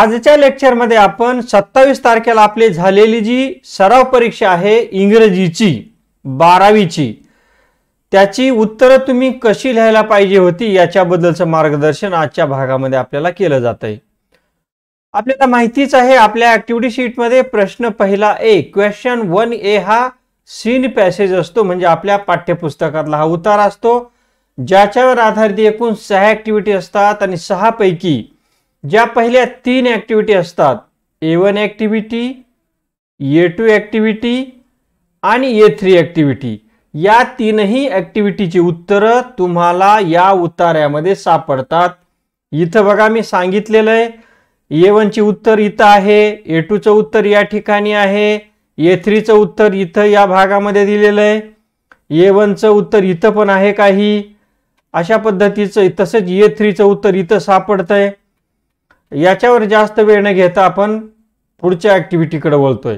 आजच्या लेक्चरमध्ये आपण सत्तावीस तारखेला आपली झालेली जी सराव परीक्षा आहे इंग्रजीची बारावीची त्याची उत्तरं तुम्ही कशी लिहायला पाहिजे होती याच्याबद्दलचं मार्गदर्शन आजच्या भागामध्ये आपल्याला केलं जात आहे आपल्याला माहितीच आहे आपल्या ऍक्टिव्हिटी शीटमध्ये प्रश्न पहिला ए क्वेश्चन वन ए हा सीन पॅसेज असतो म्हणजे आपल्या पाठ्यपुस्तकातला हा उतार असतो ज्याच्यावर आधारित एकूण सहा ऍक्टिव्हिटी असतात आणि सहापैकी ज्या पहिल्या तीन ॲक्टिव्हिटी असतात A one activity A two activity आणि ए थ्री ॲक्टिव्हिटी या तीनही ॲक्टिव्हिटीची उत्तरं तुम्हाला या उतार्यामध्ये सापडतात इथं बघा मी सांगितलेलं आहे ए वनची उत्तर इथं आहे ए टूचं उत्तर या ठिकाणी आहे ए थ्रीचं उत्तर इथं या भागामध्ये दिलेलं आहे ए वनचं उत्तर इथं पण आहे काही अशा पद्धतीचं तसंच ए थ्रीचं उत्तर इथं सापडतं आहे याच्यावर जास्त वेळ न घेता आपण पुढच्या ॲक्टिव्हिटीकडे वळतोय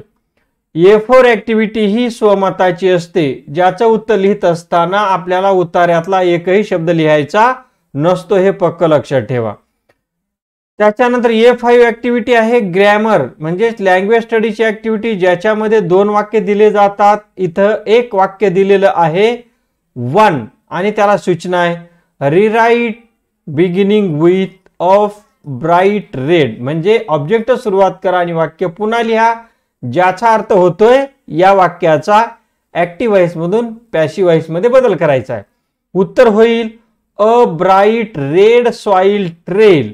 ए फोर ॲक्टिव्हिटी ही स्वमताची असते ज्याचं उत्तर लिहित असताना आपल्याला उतार्यातला एकही शब्द लिहायचा नसतो हे पक्क लक्षात ठेवा त्याच्यानंतर ए फाईव्ह ॲक्टिव्हिटी आहे ग्रॅमर म्हणजेच लँग्वेज स्टडीची ॲक्टिव्हिटी ज्याच्यामध्ये दोन वाक्य दिले जातात इथं एक वाक्य दिलेलं आहे वन आणि त्याला सूचना आहे rewrite beginning with of bright red म्हणजे ऑब्जेक्ट सुरुवात करा आणि वाक्य पुन्हा लिहा ज्याचा अर्थ होतोय या वाक्याचा ऍक्टिव्ह व्हॉइसमधून व्हॉइस मध्ये बदल करायचा आहे उत्तर होईल a bright red soil trail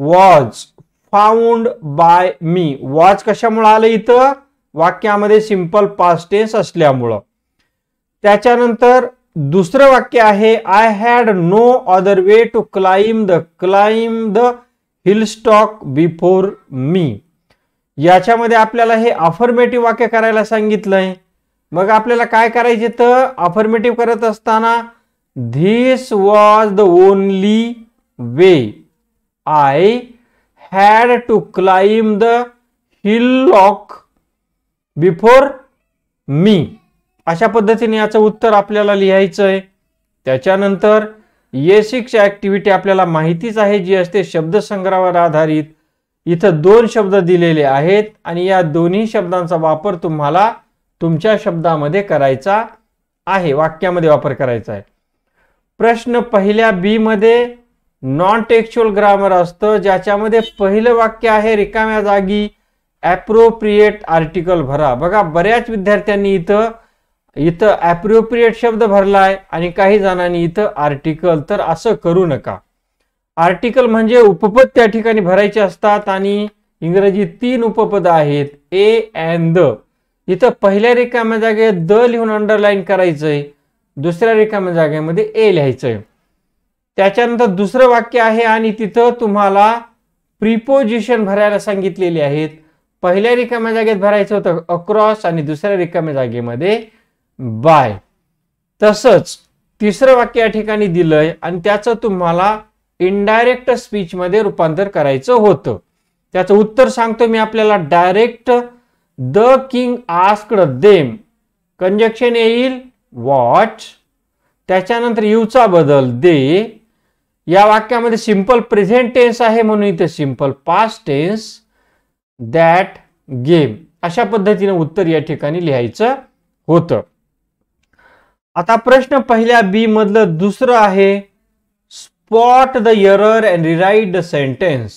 was found by me watch कशामुळे आलं इथं वाक्यामध्ये सिंपल पास्ट टेन्स असल्यामुळं त्याच्यानंतर दुसरं वाक्य आहे I had no other way to climb the climb the hill stock before me याच्यामध्ये आपल्याला हे अफर्मेटिव्ह वाक्य करायला सांगितलं आहे मग आपल्याला काय करायचे तर अफर्मेटिव्ह करत असताना this was the only way I had to climb the hill lock before me अशा पद्धतीने याचं उत्तर आपल्याला लिहायचं आहे त्याच्यानंतर ये सिक्स ॲक्टिव्हिटी आपल्याला माहितीच आहे जी असते शब्दसंग्रहावर आधारित इथं दोन शब्द दिलेले आहेत आणि या दोन्ही शब्दांचा वापर तुम्हाला तुमच्या शब्दामध्ये करायचा आहे वाक्यामध्ये वापर करायचा आहे प्रश्न पहिल्या बीमध्ये नॉन टेक्च्युअल ग्रामर असतं ज्याच्यामध्ये पहिलं वाक्य आहे रिकाम्या जागी ॲप्रोप्रिएट आर्टिकल भरा बघा बऱ्याच विद्यार्थ्यांनी इथं इथं ॲप्रोप्रिएट शब्द भरलाय आणि काही जणांनी इथं आर्टिकल तर असं करू नका आर्टिकल म्हणजे उपपद त्या ठिकाणी भरायचे असतात आणि इंग्रजी तीन उपपद आहेत ए अँड द इथं पहिल्या रिकाम्या जागेत द लिहून अंडरलाईन करायचंय दुसऱ्या रिकाम्या जागेमध्ये ए लिहायचंय त्याच्यानंतर दुसरं वाक्य आहे आणि तिथं तुम्हाला प्रिपोजिशन भरायला सांगितलेली आहेत पहिल्या रिकाम्या जागेत भरायचं होतं अक्रॉस आणि दुसऱ्या रिकाम्या जागेमध्ये बाय तसंच तिसरं वाक्य या ठिकाणी दिलंय आणि त्याचं तुम्हाला इनडायरेक्ट स्पीचमध्ये रूपांतर करायचं होतं त्याचं उत्तर सांगतो मी आपल्याला direct the king asked them conjunction येईल वॉट त्याच्यानंतर यूचा बदल दे या वाक्यामध्ये सिंपल प्रेझेंट टेन्स आहे म्हणून इथे simple past tense that game अशा पद्धतीने उत्तर या ठिकाणी लिहायचं होतं आता प्रश्न पहिल्या बी मधलं दुसरं आहे spot the error and rewrite the sentence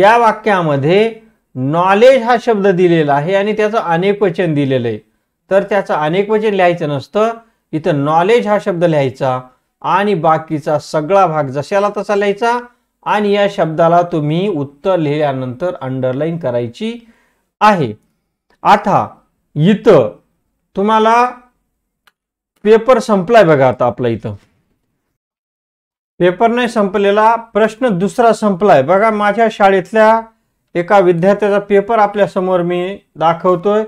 या वाक्यामध्ये नॉलेज हा शब्द दिलेला आहे आणि त्याचं अनेक वचन दिलेलं आहे तर त्याचं अनेक वचन लिहायचं नसतं इथं नॉलेज हा शब्द लिहायचा आणि बाकीचा सगळा भाग जशाला तसा लिहायचा आणि या शब्दाला तुम्ही उत्तर लिहिल्यानंतर अंडरलाईन करायची आहे आता इथं तुम्हाला पेपर संपलाय बघा आता आपला इथं पेपर नाही संपलेला प्रश्न दुसरा संपलाय बघा माझ्या शाळेतल्या एका विद्यार्थ्याचा पेपर आपल्या समोर मी दाखवतोय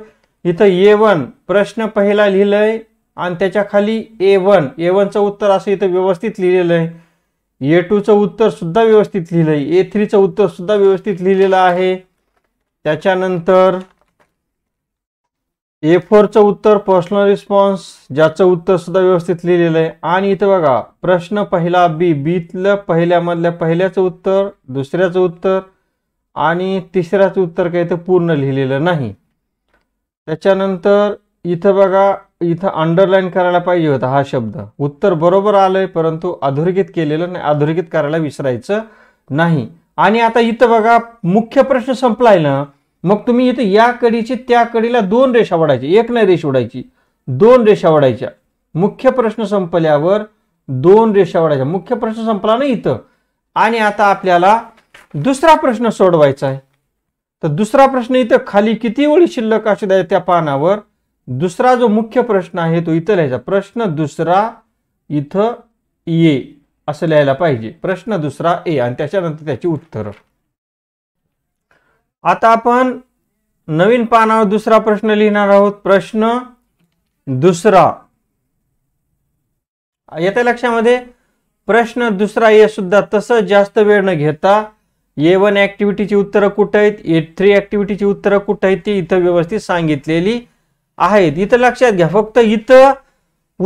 इथं ए वन प्रश्न पहिला लिहिलंय आणि त्याच्या खाली ए वन ए वनचं उत्तर असं इथं व्यवस्थित लिहिलेलं आहे ए टूचं उत्तर सुद्धा व्यवस्थित लिहिलंय ए थ्रीचं उत्तर सुद्धा व्यवस्थित लिहिलेलं आहे त्याच्यानंतर ए फोरचं उत्तर पर्सनल रिस्पॉन्स ज्याचं उत्तर सुद्धा व्यवस्थित लिहिलेलं आहे आणि इथं बघा प्रश्न पहिला बी बीतलं पहिल्यामधल्या पहिल्याचं उत्तर दुसऱ्याचं उत्तर आणि तिसऱ्याचं उत्तर काही इथं पूर्ण लिहिलेलं नाही त्याच्यानंतर इथं बघा इथं अंडरलाईन करायला पाहिजे होता हा शब्द उत्तर बरोबर आलंय परंतु अधोरेखित केलेलं नाही अधोरेखित करायला विसरायचं नाही आणि आता इथं बघा मुख्य प्रश्न संपलाय ना मग तुम्ही इथं या कडीची त्या कडीला दोन रेषा वाढायची एक नाही रेषा वाढायची दोन रेषा वाढायच्या मुख्य प्रश्न संपल्यावर दोन रेषा वाढायच्या मुख्य प्रश्न संपला ना इथं आणि आता आपल्याला दुसरा प्रश्न सोडवायचा आहे तर दुसरा प्रश्न इथं खाली किती ओळी शिल्लक असे द्या त्या पानावर दुसरा जो मुख्य प्रश्न आहे तो इथं लिहायचा प्रश्न दुसरा इथं ये असं लिहायला पाहिजे प्रश्न दुसरा ए आणि त्याच्यानंतर त्याची उत्तरं आता आपण नवीन पानावर दुसरा प्रश्न लिहिणार आहोत प्रश्न दुसरा येत्या लक्षामध्ये प्रश्न दुसरा हे सुद्धा तसं जास्त वेळ न घेता ए वन ॲक्टिव्हिटीची उत्तरं कुठं आहेत ए थ्री ॲक्टिव्हिटीची उत्तरं कुठं आहेत ती इथं व्यवस्थित सांगितलेली आहेत इथं लक्षात घ्या फक्त इथं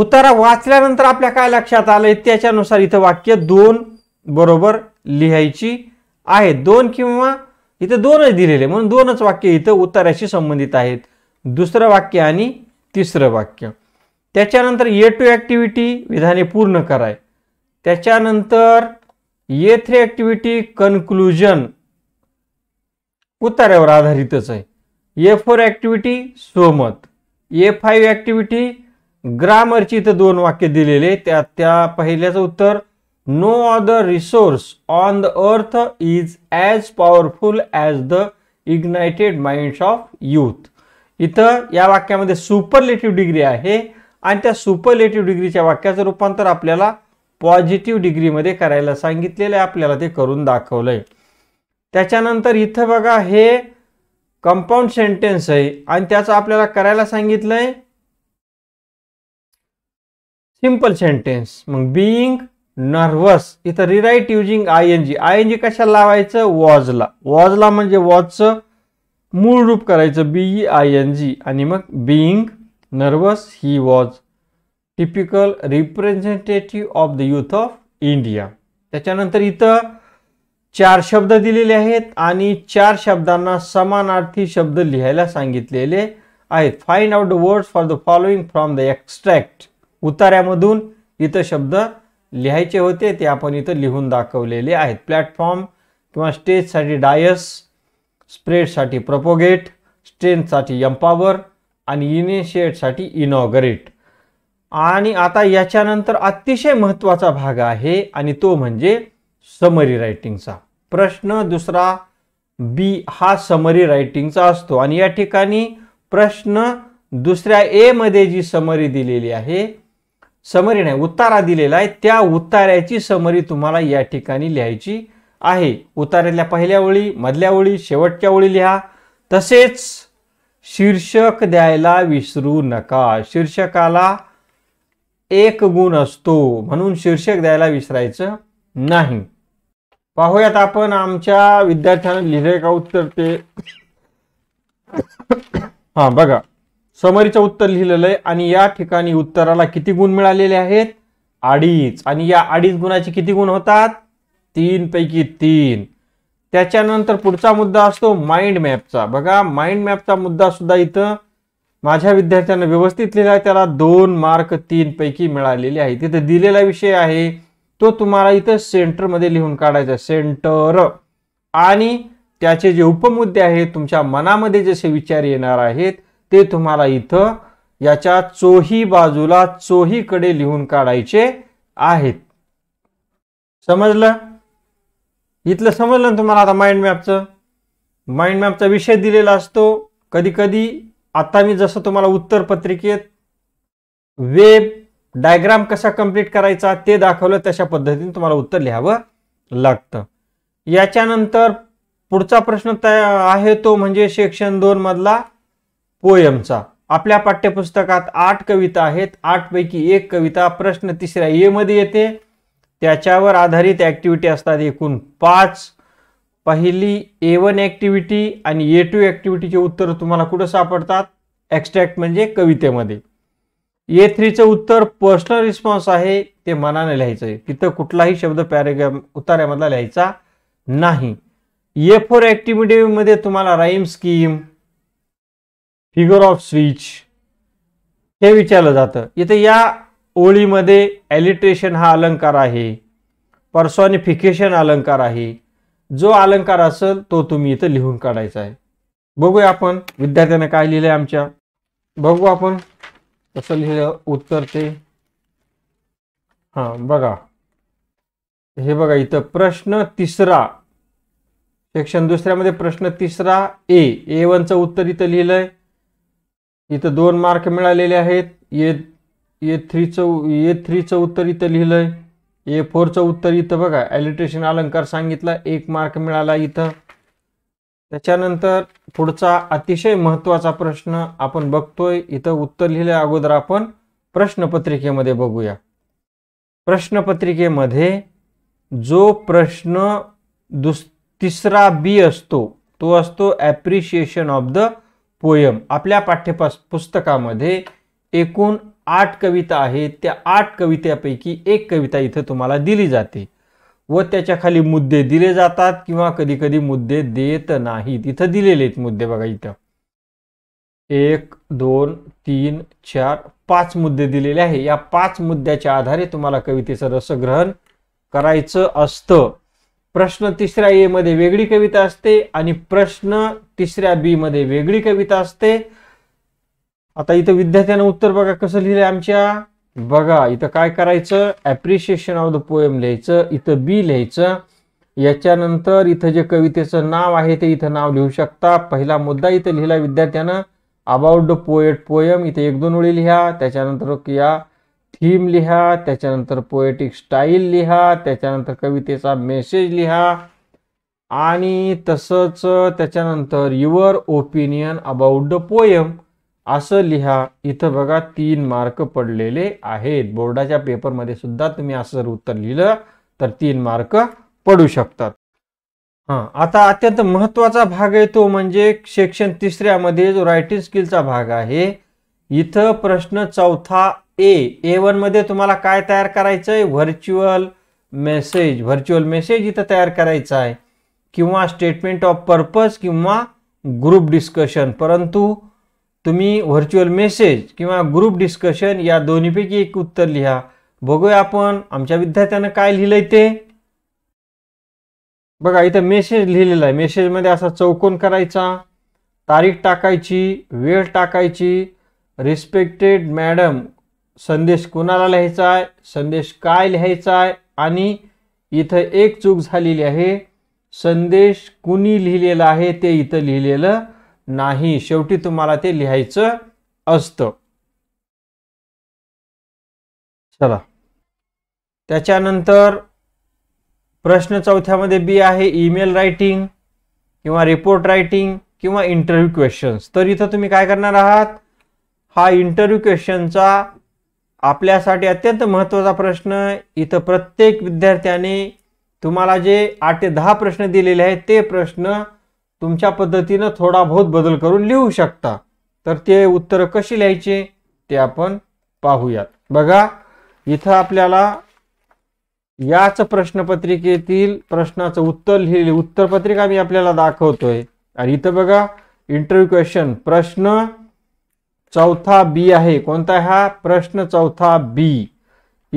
उतारा वाचल्यानंतर आपल्या काय लक्षात आलं त्याच्यानुसार इथं वाक्य दोन बरोबर लिहायची आहे दोन किंवा इथं दोनच दिलेले म्हणून दोनच वाक्य इथं उत्तराशी संबंधित आहेत दुसरं वाक्य आणि तिसरं वाक्य त्याच्यानंतर ए टू ॲक्टिव्हिटी विधाने पूर्ण कराय त्याच्यानंतर ए थ्री ॲक्टिव्हिटी कन्क्लुजन उतार्यावर आधारितच आहे ए फोर ॲक्टिव्हिटी सोमत ए फाईव्ह ॲक्टिव्हिटी ग्रामरची इथं दोन वाक्य दिलेले त्या त्या पहिल्याचं उत्तर no other resource on the earth is as powerful as the ignited minds of youth इथं या वाक्यामध्ये सुपरलेटिव्ह डिग्री आहे आणि त्या सुपरलेटिव्ह डिग्रीच्या वाक्याचं रूपांतर आपल्याला पॉझिटिव्ह डिग्रीमध्ये करायला सांगितलेलं आहे आपल्याला ते करून दाखवलं आहे त्याच्यानंतर इथं बघा हे कंपाऊंड सेंटेन्स आहे आणि त्याचं आपल्याला करायला सांगितलंय सिंपल सिम्पल सेंटेन्स मग बिईंग नर्वस इथं rewrite using I N G I N G कशाला लावायचं वॉजला वॉजला म्हणजे वॉजचं मूळ रूप करायचं बीई आय एन जी आणि मग being nervous he was typical representative of the youth of India त्याच्यानंतर इथं चार शब्द दिलेले आहेत आणि चार शब्दांना समानार्थी शब्द लिहायला सांगितलेले आहेत find out the words for the following from the extract उतार्यामधून इथं शब्द लिहायचे होते ते आपण इथं लिहून दाखवलेले आहेत प्लॅटफॉर्म किंवा स्टेजसाठी डायस स्प्रेडसाठी प्रपोगेट स्ट्रेंथसाठी एम्पावर आणि इनिशिएटसाठी इनॉगरेट आणि आता याच्यानंतर अतिशय महत्त्वाचा भाग आहे आणि तो म्हणजे समरी रायटिंगचा प्रश्न दुसरा बी हा समरी रायटिंगचा असतो आणि या ठिकाणी प्रश्न दुसऱ्या एमध्ये जी समरी दिलेली आहे समरी नाही उतारा दिलेला आहे त्या उतार्याची समरी तुम्हाला या ठिकाणी लिहायची आहे उतार्यातल्या पहिल्या ओळी मधल्या ओळी शेवटच्या ओळी लिहा तसेच शीर्षक द्यायला विसरू नका शीर्षकाला एक गुण असतो म्हणून शीर्षक द्यायला विसरायचं नाही पाहूयात आपण आमच्या विद्यार्थ्यांना लिहिले का उत्तर ते हा बघा समरीचं उत्तर लिहिलेलं आहे आणि या ठिकाणी उत्तराला किती गुण मिळालेले आहेत अडीच आणि या अडीच गुणाचे किती गुण होतात तीन पैकी तीन त्याच्यानंतर पुढचा मुद्दा असतो माइंड मॅपचा बघा माइंड मॅपचा मुद्दा सुद्धा इथं माझ्या विद्यार्थ्यांना व्यवस्थित लिहिला आहे त्याला दोन मार्क तीन पैकी मिळालेले आहे तिथे दिलेला विषय आहे तो तुम्हाला इथं सेंटरमध्ये लिहून काढायचा सेंटर आणि त्याचे जे उपमुद्दे आहेत तुमच्या मनामध्ये जसे विचार येणार आहेत ते तुम्हाला इथं याच्या चोही बाजूला चोहीकडे लिहून काढायचे आहेत समजलं इथलं समजलं ना तुम्हाला आता माइंड मॅपचं माइंड मॅपचा विषय दिलेला असतो कधी कधी आता मी जसं तुम्हाला उत्तर पत्रिकेत वेब डायग्राम कसा कंप्लीट करायचा ते दाखवलं तशा पद्धतीने तुम्हाला उत्तर लिहावं लागतं याच्यानंतर पुढचा प्रश्न आहे तो म्हणजे सेक्शन दोन मधला पोयमचा आपल्या पाठ्यपुस्तकात आठ कविता आहेत आठपैकी एक कविता प्रश्न तिसऱ्या ए मध्ये येते त्याच्यावर आधारित ॲक्टिव्हिटी असतात एकूण पाच पहिली ए वन ॲक्टिव्हिटी आणि ए टू ॲक्टिव्हिटीचे उत्तर तुम्हाला कुठं सापडतात एक्स्ट्रॅक्ट म्हणजे कवितेमध्ये ए थ्रीचं उत्तर पर्सनल रिस्पॉन्स आहे ते मनाने लिहायचं आहे तिथं कुठलाही शब्द पॅरेग्राम उतार्यामधला लिहायचा नाही ए फोर ॲक्टिव्हिटीमध्ये तुम्हाला राईम स्कीम फिगर ऑफ स्विच हे विचारलं जातं इथे या ओळीमध्ये ॲलिट्रेशन हा अलंकार आहे पर्सॉनिफिकेशन अलंकार आहे जो अलंकार असेल तो तुम्ही इथं लिहून काढायचा आहे बघूया आपण विद्यार्थ्यांना काय लिहिलं आहे आमच्या बघू आपण कसं लिहिलं उत्तर ते हां बघा हे बघा इथं प्रश्न तिसरा सेक्शन दुसऱ्यामध्ये प्रश्न तिसरा ए ए वनचं उत्तर इथं लिहिलं आहे इथं दोन मार्क मिळालेले आहेत ए ए थ्रीचं ए थ्रीचं उत्तर इथं लिहिलंय ए फोरचं उत्तर इथं बघा ॲलिट्रेशन अलंकार सांगितला एक मार्क मिळाला इथं त्याच्यानंतर पुढचा अतिशय महत्त्वाचा प्रश्न आपण बघतोय इथं उत्तर लिहिल्या अगोदर आपण प्रश्नपत्रिकेमध्ये बघूया प्रश्नपत्रिकेमध्ये जो प्रश्न दुस तिसरा बी असतो तो असतो ॲप्रिशिएशन ऑफ द पोयम आपल्या पाठ्यपास पुस्तकामध्ये एकूण आठ कविता आहेत त्या आठ कवितेपैकी एक कविता इथं तुम्हाला दिली जाते व त्याच्या खाली मुद्दे दिले जातात किंवा कधी कधी मुद्दे देत नाहीत इथं दिलेले आहेत मुद्दे बघा इथं एक दोन तीन चार पाच मुद्दे दिलेले आहे या पाच मुद्द्याच्या आधारे तुम्हाला कवितेचं रसग्रहण करायचं असतं प्रश्न तिसऱ्या ए मध्ये वेगळी कविता असते आणि प्रश्न तिसऱ्या बी मध्ये वेगळी कविता असते आता इथं विद्यार्थ्यानं उत्तर बघा कसं लिहिलंय आमच्या बघा इथं काय करायचं ॲप्रिशिएशन ऑफ द पोएम लिहायचं इथं बी लिहायचं याच्यानंतर इथं जे कवितेचं नाव आहे ते इथं नाव लिहू शकता पहिला मुद्दा इथं लिहिला विद्यार्थ्यानं अबाउट द पोएट पोयम इथे एक दोन वेळी लिहा त्याच्यानंतर या थीम लिहा त्याच्यानंतर पोएटिक स्टाईल लिहा त्याच्यानंतर कवितेचा मेसेज लिहा आणि तसंच त्याच्यानंतर your opinion about the poem असं लिहा इथं बघा तीन मार्क पडलेले आहेत बोर्डाच्या पेपरमध्ये सुद्धा तुम्ही असं जर उत्तर लिहिलं तर तीन मार्क पडू शकतात हां आता अत्यंत महत्त्वाचा भाग आहे तो म्हणजे सेक्शन तिसऱ्यामध्ये जो रायटिंग स्किलचा भाग आहे इथं प्रश्न चौथा ए ए मध्ये तुम्हाला काय तयार करायचं आहे व्हर्च्युअल मेसेज व्हर्च्युअल मेसेज इथं तयार करायचा आहे किंवा स्टेटमेंट ऑफ पर्पज किंवा ग्रुप डिस्कशन परंतु तुम्ही व्हर्च्युअल मेसेज किंवा ग्रुप डिस्कशन या दोन्हीपैकी एक उत्तर लिहा बघूया आपण आमच्या विद्यार्थ्यानं काय लिहिलंय ते बघा इथं मेसेज लिहिलेला आहे मेसेजमध्ये असा चौकोन करायचा तारीख टाकायची वेळ टाकायची रिस्पेक्टेड मॅडम संदेश कोणाला लिहायचा आहे संदेश काय लिहायचा आहे आणि इथं एक चूक झालेली आहे संदेश कुणी लिहिलेला आहे ते इथं लिहिलेलं नाही शेवटी तुम्हाला ते लिहायचं असतं चला त्याच्यानंतर प्रश्न चौथ्यामध्ये बी आहे ईमेल रायटिंग किंवा रिपोर्ट रायटिंग किंवा इंटरव्ह्यू क्वेश्चन्स तर इथं तुम्ही काय करणार आहात हा इंटरव्ह्यू क्वेश्चनचा आपल्यासाठी अत्यंत महत्त्वाचा प्रश्न इथं प्रत्येक विद्यार्थ्याने तुम्हाला जे आठ ते दहा प्रश्न दिलेले आहेत ते प्रश्न तुमच्या पद्धतीनं थोडा बहुत बदल करून लिहू शकता तर ते उत्तर कशी लिहायचे ते आपण पाहूयात बघा इथं आपल्याला याच प्रश्नपत्रिकेतील प्रश्नाचं उत्तर लिहिले उत्तरपत्रिका मी आपल्याला दाखवतोय आणि इथं बघा इंटरव्ह्यू क्वेश्चन प्रश्न चौथा बी आहे कोणता हा प्रश्न चौथा बी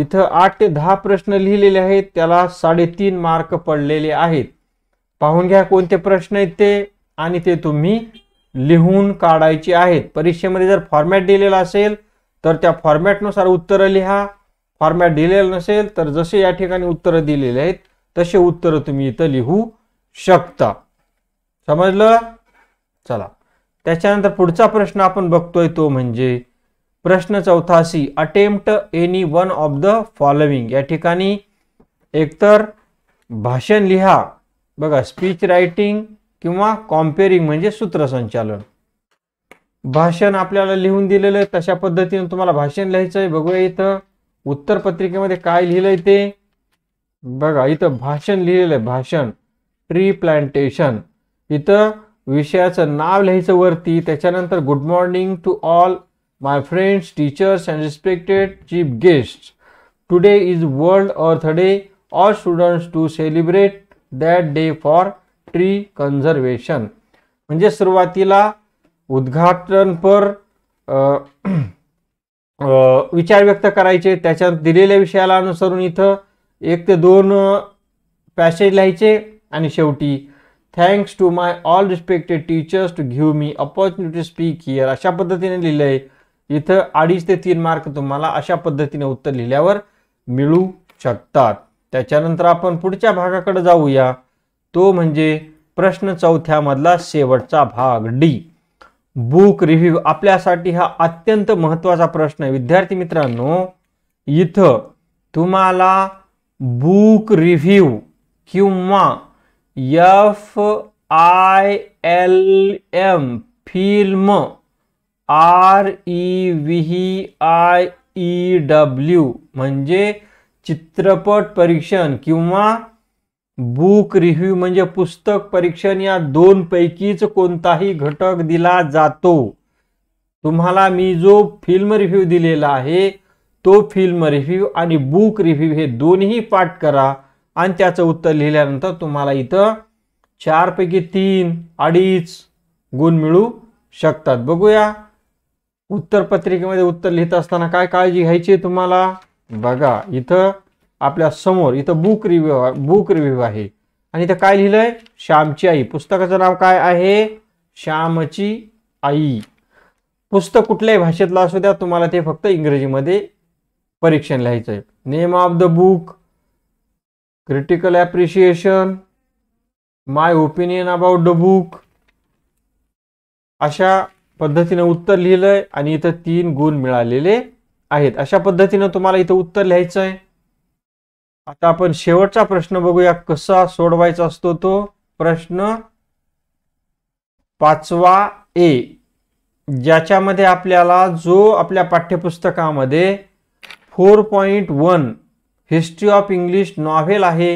इथं आठ ते दहा प्रश्न लिहिलेले आहेत त्याला साडेतीन मार्क पडलेले आहेत पाहून घ्या कोणते प्रश्न आहेत ते आणि ते तुम्ही लिहून काढायचे आहेत परीक्षेमध्ये जर फॉर्मॅट दिलेला असेल तर त्या फॉर्मॅटनुसार उत्तरं लिहा फॉर्मॅट दिलेलं नसेल तर जसे या ठिकाणी उत्तरं दिलेले आहेत तसे उत्तरं तुम्ही इथं लिहू शकता समजलं चला त्याच्यानंतर पुढचा प्रश्न आपण बघतोय तो म्हणजे प्रश्न चौथाशी attempt any one of the following या ठिकाणी एकतर भाषण लिहा बघा स्पीच रायटिंग किंवा कॉम्पेरिंग म्हणजे सूत्रसंचालन भाषण आपल्याला लिहून दिलेलं आहे तशा पद्धतीने तुम्हाला भाषण लिहायचं आहे बघूया इथं उत्तर पत्रिकेमध्ये काय लिहिलंय ते बघा इथं भाषण लिहिलेलं आहे भाषण ट्री प्लांटेशन इथं विषयाचं नाव लिहायचं वरती त्याच्यानंतर good morning to all my friends teachers and respected chief guest today is world earth day all students to celebrate that day for tree conservation म्हणजे सुरुवातीला उद्घाटनपर विचार व्यक्त करायचे त्याच्या दिलेल्या विषयाला अनुसरून इथं एक ते दोन पॅसेज लिहायचे आणि शेवटी thanks to my all respected teachers to घेऊ मी अपॉर्च्युनिटी स्पीक हिअर अशा पद्धतीने लिहिलं आहे इथं अडीच ते तीन मार्क तुम्हाला अशा पद्धतीने उत्तर लिहिल्यावर मिळू शकतात त्याच्यानंतर आपण पुढच्या भागाकडे जाऊया तो म्हणजे प्रश्न चौथ्यामधला शेवटचा भाग डी बुक रिव्ह्यू आपल्यासाठी हा अत्यंत महत्त्वाचा प्रश्न आहे विद्यार्थी मित्रांनो इथं तुम्हाला बुक रिव्ह्यू किंवा F I L M film R E V I E W म्हणजे चित्रपट परीक्षण किंवा बुक रिव्ह्यू म्हणजे पुस्तक परीक्षण या पैकीच कोणताही घटक दिला जातो तुम्हाला मी जो फिल्म रिव्ह्यू दिलेला आहे तो फिल्म रिव्ह्यू आणि बुक रिव्ह्यू हे दोन्ही पाठ करा आणि त्याचं उत्तर लिहिल्यानंतर तुम्हाला इथं चारपैकी तीन अडीच गुण मिळू शकतात बघूया उत्तर पत्रिकेमध्ये उत्तर लिहित असताना काय काळजी घ्यायची तुम्हाला बघा इथं आपल्या समोर इथं बुक रिव्ह्यू बुक रिव्ह्यू आहे आणि इथं काय लिहिलंय श्यामची आई पुस्तकाचं नाव काय आहे श्यामची आई पुस्तक कुठल्याही भाषेतलं असू द्या तुम्हाला ते फक्त इंग्रजीमध्ये परीक्षण लिहायचंय name of the book critical appreciation my opinion about the book अशा पद्धतीनं उत्तर लिहिलंय आणि इथं तीन गुण मिळालेले आहेत अशा पद्धतीनं तुम्हाला इथं उत्तर लिहायचं आहे आता आपण शेवटचा प्रश्न बघूया कसा सोडवायचा असतो तो प्रश्न पाचवा ए ज्याच्यामध्ये आपल्याला जो आपल्या पाठ्यपुस्तकामध्ये four point one history of English novel आहे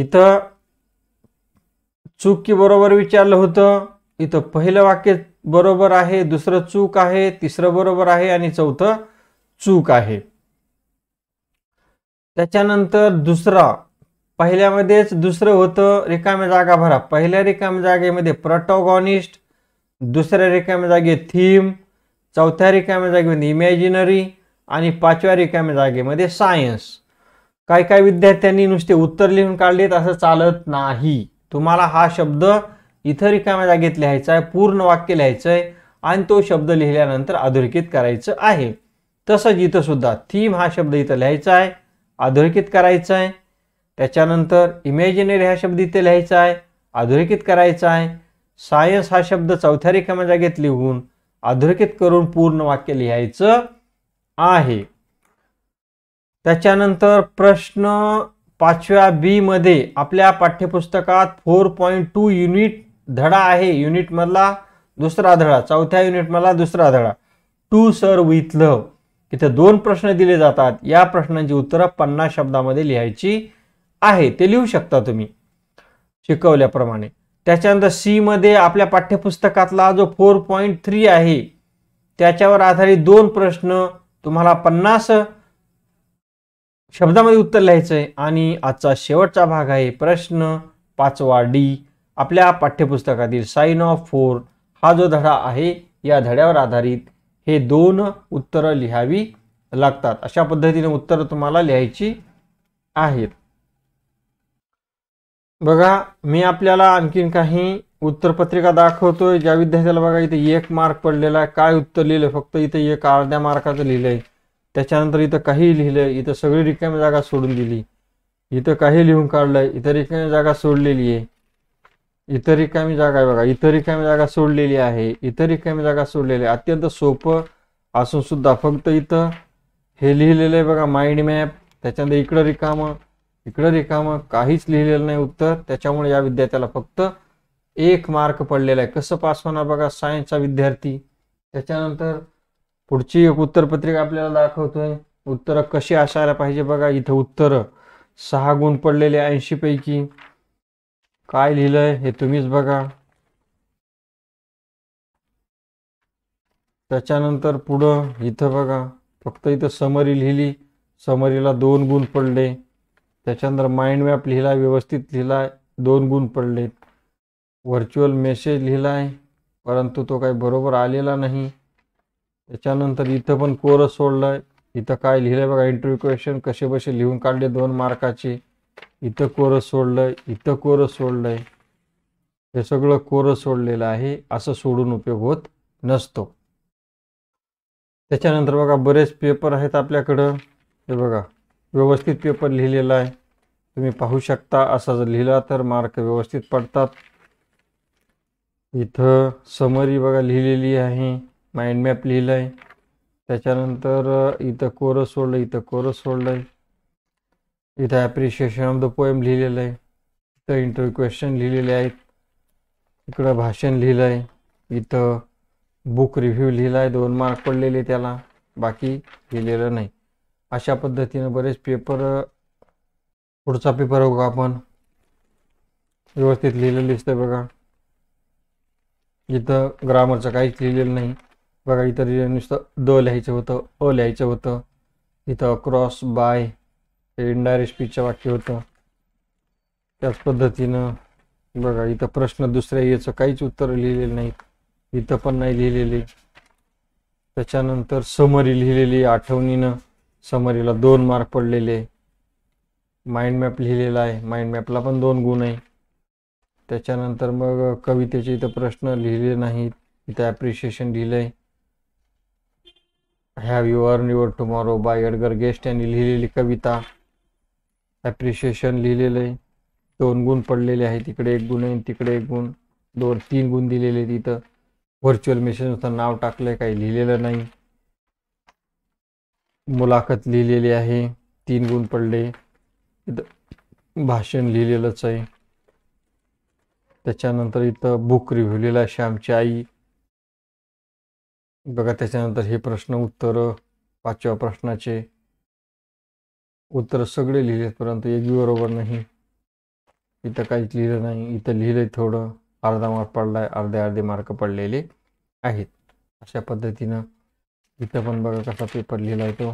इथं चुकी बरोबर विचारलं होतं इथं पहिलं वाक्य बरोबर आहे दुसरं चूक आहे तिसरं बरोबर आहे आणि चौथं चूक आहे त्याच्यानंतर दुसरा पहिल्यामध्येच दुसरं होतं रिकाम्या जागा भरा पहिल्या रिकाम्या जागेमध्ये प्रटॉगॉनिस्ट दुसऱ्या रिकाम्या जागे थीम चौथ्या रिकाम्या जागेमध्ये इमॅजिनरी आणि पाचव्या रिकाम्या जागेमध्ये सायन्स काही काही विद्यार्थ्यांनी नुसते उत्तर लिहून काढलेत असं चालत नाही तुम्हाला हा शब्द इथं रिकाम्या जागेत लिहायचं आहे पूर्ण वाक्य लिहायचं आहे आणि तो शब्द लिहिल्यानंतर अधोरेखित करायचं आहे तसंच इथं सुद्धा थीम हा शब्द इथं लिहायचा आहे अधोरेखित करायचा आहे त्याच्यानंतर इमॅजिनरी हा शब्द इथे लिहायचा आहे अधोरेखित करायचा आहे सायन्स हा शब्द चौथ्या रिकाम्या जागेत लिहून अधोरेखित करून पूर्ण वाक्य लिहायचं आहे त्याच्यानंतर प्रश्न पाचव्या बीमध्ये मध्ये आपल्या पाठ्यपुस्तकात फोर पॉईंट टू युनिट धडा आहे युनिटमधला दुसरा धडा चौथ्या युनिटमधला दुसरा धडा टू सर विथ लव इथं दोन प्रश्न दिले जातात या प्रश्नांची उत्तरं पन्नास शब्दामध्ये लिहायची आहे ते लिहू शकता तुम्ही शिकवल्याप्रमाणे त्याच्यानंतर सीमध्ये आपल्या पाठ्यपुस्तकातला जो फोर पॉईंट थ्री आहे त्याच्यावर आधारित दोन प्रश्न तुम्हाला पन्नास शब्दामध्ये उत्तर लिहायचं आहे आणि आजचा शेवटचा भाग आहे प्रश्न पाचवा डी आपल्या पाठ्यपुस्तकातील साईन ऑफ फोर हा जो धडा आहे या धड्यावर आधारित हे दोन उत्तरं लिहावी लागतात अशा पद्धतीने उत्तरं तुम्हाला लिहायची आहेत बघा मी आपल्याला आणखीन काही उत्तरपत्रिका दाखवतोय ज्या विद्यार्थ्याला बघा इथं एक मार्क पडलेला आहे काय उत्तर लिहिलं फक्त इथं एक अर्ध्या मार्काचं लिहिलंय त्याच्यानंतर इथं काही लिहिलंय इथं सगळी रिकामी जागा सोडून दिली इथं काही लिहून काढलंय इथं रिकामी जागा सोडलेली आहे इतर रिकामी जागा आहे बघा इतर रिकामी जागा सोडलेली आहे इतर रिकामी जागा सोडलेली आहे अत्यंत सोपं असून सुद्धा फक्त इथं हे लिहिलेलं आहे बघा माइंड मॅप त्याच्यानंतर इकडं रिकामं इकडं रिकामं काहीच लिहिलेलं नाही उत्तर त्याच्यामुळे या विद्यार्थ्याला फक्त एक मार्क पडलेला आहे कसं पास होणार बघा सायन्सचा विद्यार्थी त्याच्यानंतर पुढची एक उत्तरपत्रिका आपल्याला दाखवतोय उत्तरं कशी असायला पाहिजे बघा इथं उत्तरं सहा गुण पडलेले ऐंशी पैकी काय लिहिलंय हे तुम्हीच बघा त्याच्यानंतर पुढं इथं बघा फक्त इथं समरी लिहिली समरीला दोन गुण पडले त्याच्यानंतर माइंड मॅप लिहिला व्यवस्थित लिहिलाय दोन गुण पडले व्हर्च्युअल मेसेज लिहिला आहे परंतु तो काही बरोबर आलेला नाही त्याच्यानंतर इथं पण कोरस सोडलं इथं काय लिहिलं बघा इंटरव्ह्यू क्वेश्चन कसे बसे लिहून काढले दोन मार्काचे इथं कोरं सोडलं इथं कोरं सोडलं आहे हे सगळं कोरं सोडलेलं आहे असं सोडून उपयोग होत नसतो त्याच्यानंतर बघा बरेच पेपर आहेत आपल्याकडं हे बघा व्यवस्थित पेपर लिहिलेला आहे तुम्ही पाहू शकता असा जर लिहिला तर मार्क व्यवस्थित पडतात इथं समरी बघा लिहिलेली आहे माइंड मॅप लिहिलं आहे त्याच्यानंतर इथं कोरं सोडलं इथं कोरं सोडलं आहे इथं ॲप्रिशिएशन ऑफ द पोएम लिहिलेलं आहे इथं इंटरव्ह्यू क्वेश्चन लिहिलेले आहेत इकडं भाषण लिहिलं आहे इथं बुक रिव्ह्यू लिहिला आहे दोन मार्क पडलेले त्याला बाकी लिहिलेलं नाही अशा पद्धतीनं बरेच पेपर पुढचा पेपर हो का आपण व्यवस्थित लिहिलेलं दिसतं बघा इथं ग्रामरचं काहीच लिहिलेलं नाही बघा इथं नुसतं द लिहायचं होतं अ लिहायचं होतं इथं क्रॉस बाय हे इनडायरेक्ट पीचं वाक्य होतं त्याच पद्धतीनं बघा इथं प्रश्न दुसऱ्या याचं काहीच उत्तर लिहिलेले नाही इथं पण नाही लिहिलेले त्याच्यानंतर समरी लिहिलेली आठवणीनं समरीला दोन मार्क पडलेले माइंड मॅप लिहिलेला आहे माइंड मॅपला पण दोन गुण आहे त्याच्यानंतर मग कवितेचे इथं प्रश्न लिहिले नाहीत इथं ॲप्रिशिएशन लिहिलं आहे have you earn your tomorrow by Edgar Guest यांनी लिहिलेली कविता ॲप्रिशिएशन लिहिलेलं आहे दोन गुण पडलेले आहे तिकडे एक गुण आहे तिकडे एक गुण दोन तीन गुण दिलेले तिथं व्हर्च्युअल मेसेजचं नाव टाकलं आहे काही लिहिलेलं नाही मुलाखत लिहिलेली आहे तीन गुण पडले इथं भाषण लिहिलेलंच आहे त्याच्यानंतर इथं बुक रिव्ह्यू लिहिला आहे श्यामची आई बघा त्याच्यानंतर हे प्रश्न उत्तर पाचव्या प्रश्नाचे उत्तर सगळे लिहिलेत परंतु एक बरोबर नाही इथं काहीच लिहिलं नाही इथं लिहिलं थोडं अर्धा मार्क पडला आहे अर्धे अर्धे मार्क पडलेले आहेत अशा पद्धतीनं इथं पण बघा कसा पेपर लिहिला तो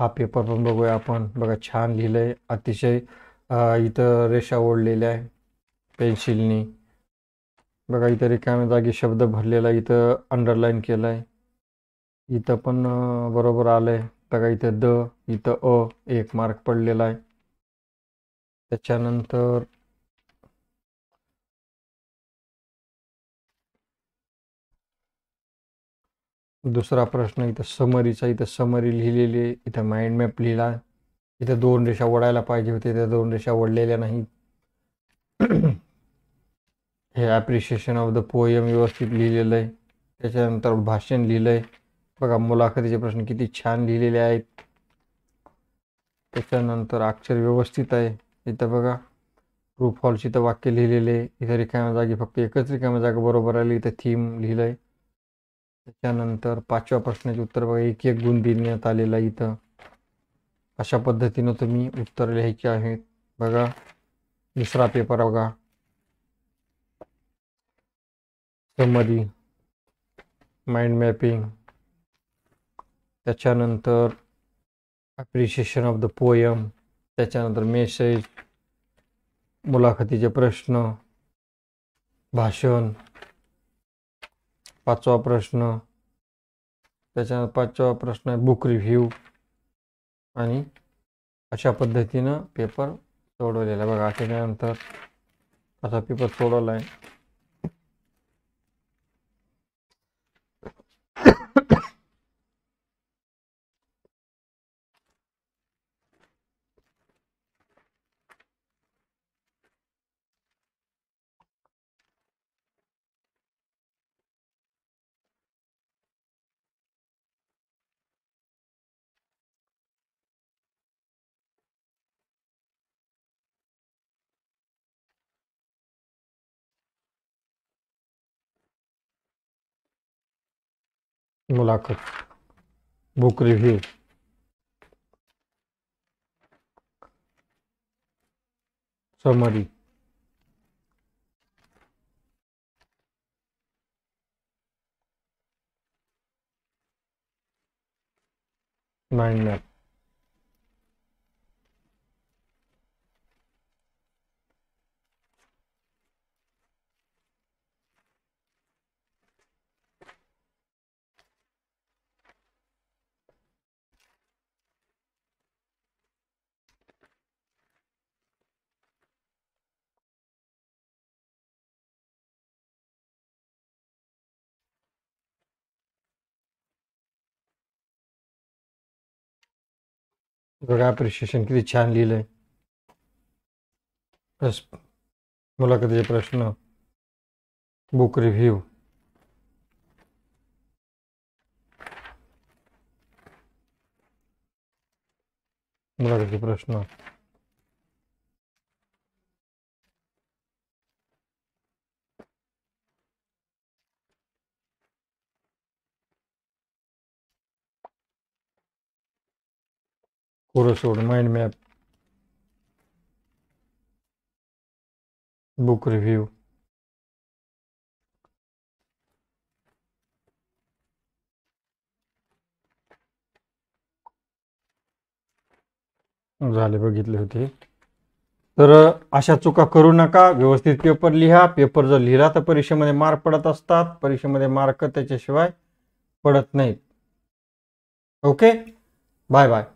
हा पेपर पण बघूया आपण बघा छान लिहिलं आहे अतिशय इथं रेषा ओढलेल्या आहे पेन्सिलनी बघा इथं रिकाम्या जागी शब्द भरलेला इथं अंडरलाईन केला आहे इथं पण बरोबर आलंय आहे बघा इथं द इथं अ एक मार्क पडलेला आहे त्याच्यानंतर दुसरा प्रश्न इथं समरीचा इथं समरी लिहिलेली आहे इथं माइंड मॅप लिहिला इथं दोन रेषा ओढायला पाहिजे होते त्या दोन रेषा ओढलेल्या नाहीत हे ॲप्रिशिएशन ऑफ द पोयम व्यवस्थित लिहिलेलं आहे त्याच्यानंतर भाषण लिहिलं आहे बघा मुलाखतीचे प्रश्न किती छान लिहिलेले आहेत त्याच्यानंतर अक्षर व्यवस्थित आहे इथं बघा प्रूफ हॉलची इथं वाक्य लिहिलेले इथं रिकाम्या जागी फक्त एकच रिकाम्या जागा बरोबर आली इथं थीम लिहिलं आहे त्याच्यानंतर पाचव्या प्रश्नाचे उत्तर बघा एक एक गुण देण्यात आलेला इथं अशा पद्धतीनं तुम्ही उत्तर लिहायचे आहेत बघा दुसरा पेपर बघा समरी माइंड मॅपिंग त्याच्यानंतर ॲप्रिशिएशन ऑफ द पोयम त्याच्यानंतर मेसेज मुलाखतीचे प्रश्न भाषण पाचवा प्रश्न त्याच्यानंतर पाचवा प्रश्न आहे बुक रिव्ह्यू आणि अशा पद्धतीनं पेपर सोडवलेला बघा त्याच्यानंतर असा पेपर सोडवला आहे मुलाखत book review summary mind map बघा अप्रिशिएशन किती छान लिहिलंय आहे मुलाखतीचे प्रश्न बुक रिव्ह्यू मुलाखतीचे प्रश्न Orası सोड माइंड map. Book review. झाले बघितले होते तर अशा चुका करू नका व्यवस्थित पेपर लिहा पेपर जर लिहिला तर परीक्षेमध्ये मार्क पडत असतात परीक्षेमध्ये मार्क त्याच्याशिवाय पडत नाहीत ओके बाय बाय